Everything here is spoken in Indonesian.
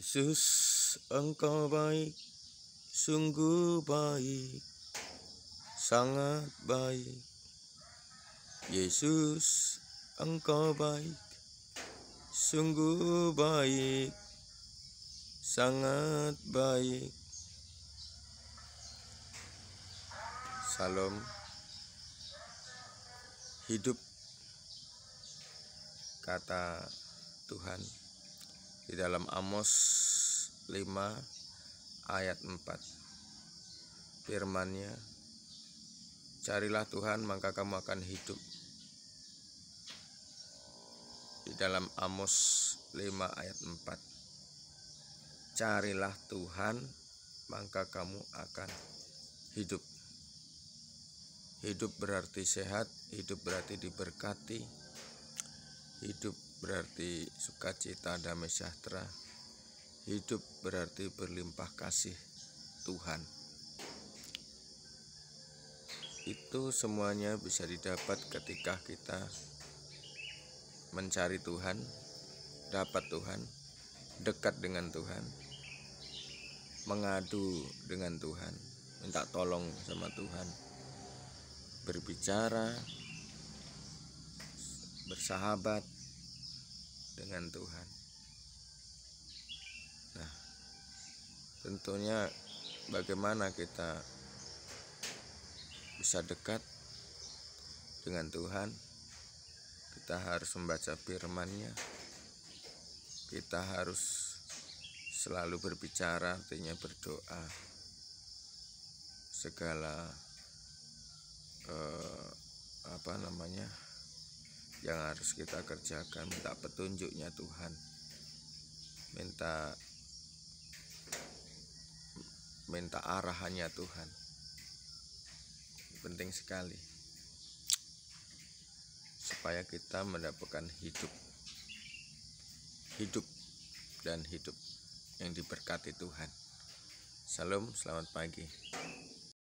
Yesus, engkau baik, sungguh baik, sangat baik. Yesus, engkau baik, sungguh baik, sangat baik. Salam hidup kata Tuhan di dalam Amos 5 ayat 4 firmannya carilah Tuhan maka kamu akan hidup di dalam Amos 5 ayat 4 carilah Tuhan maka kamu akan hidup hidup berarti sehat hidup berarti diberkati hidup berarti sukacita damai sejahtera. Hidup berarti berlimpah kasih Tuhan. Itu semuanya bisa didapat ketika kita mencari Tuhan, dapat Tuhan, dekat dengan Tuhan, mengadu dengan Tuhan, minta tolong sama Tuhan, berbicara, bersahabat, dengan Tuhan. Nah, tentunya bagaimana kita bisa dekat dengan Tuhan? Kita harus membaca firman-Nya. Kita harus selalu berbicara, artinya berdoa. Segala eh, apa namanya? yang harus kita kerjakan minta petunjuknya Tuhan minta minta arahannya Tuhan penting sekali supaya kita mendapatkan hidup hidup dan hidup yang diberkati Tuhan Salam, selamat pagi.